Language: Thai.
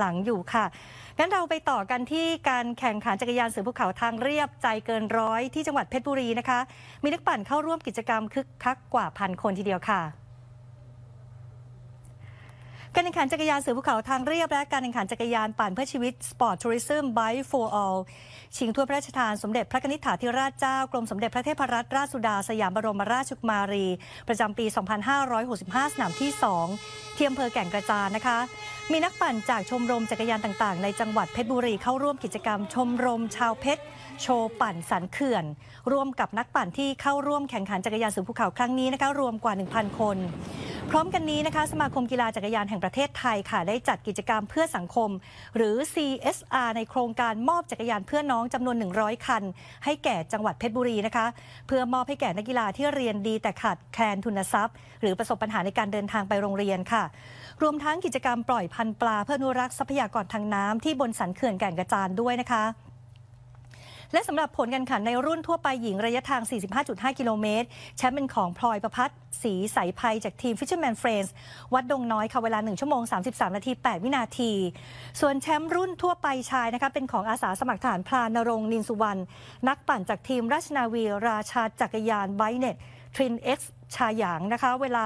หลังอยู่ค่ะ งั้นเราไปต่อกันที่การแข่งขันจักรยานเสือภูเขาทางเรียบใจเกินร้อยที่จังหวัดเพชรบุรีนะคะ มีนักปั่นเข้าร่วมกิจกรรมคึกคักกว่าพันคนทีเดียวค่ะการแข่งขันจักรยานเสือภูเขาทางเรียบและการแข่งขันจักรยานปั่นเพื่อชีวิตสปร์ตทัวริซึมไบฟ์โฟร์ออลชิงั่วพระราชทานสมเด็จพระนิธิถาธิราชเจ้า กรมสมเด็จพระเทพรัตนราชสุดาสยามบรมราชกุมารี ประจำปี 2565 สนามที่ 2 เที่มำเภอแก่งกระจานนะคะ มีนักปั่นจากชมรมจักรยานต่างๆในจังหวัดเพชรบุรีเข้าร่วมกิจกรรมชมรมชาวเพชรโชว์ปั่นสันเขื่อนร่วมกับนักปั่นที่เข้าร่วมแข่งขันจักรยานสือภูเขาครั้งนี้นะคะรวมกว่า 1,000 คนพร้อมกันนี้นะคะ สมาคมกีฬาจักรยานแห่งประเทศไทยค่ะ ได้จัดกิจกรรมเพื่อสังคม หรือ CSR ในโครงการมอบจักรยานเพื่อน้องจำนวน 100 คัน ให้แก่จังหวัดเพชรบุรีนะคะ เพื่อมอบให้แก่นักกีฬาที่เรียนดีแต่ขาดแคลนทุนทรัพย์ หรือประสบปัญหาในการเดินทางไปโรงเรียนค่ะ รวมทั้งกิจกรรมปล่อยพันธุ์ปลาเพื่อนุรักษ์ทรัพยากรทางน้ำที่บนสันเขื่อนแก่งกระจานด้วยนะคะและสำหรับผลการข่ันในรุ่นทั่วไปหญิงระยะทาง 45.5 กิโลเมตร แชมป์เป็นของพลอยประพัฒสีสายภัยจากทีม Fisherman Friends วัดดงน้อยค่ะเวลา 1 ชั่วโมง 33นาที 8 วินาที ส่วนแชมป์รุ่นทั่วไปชายนะคะเป็นของอาสาสมัครฐานพลานรงนินสุวรรณนักปั่นจากทีมราชนาวีราชาจักรยานไบเน็ตทรินเอ็กซ์ชาหยางนะคะเวลา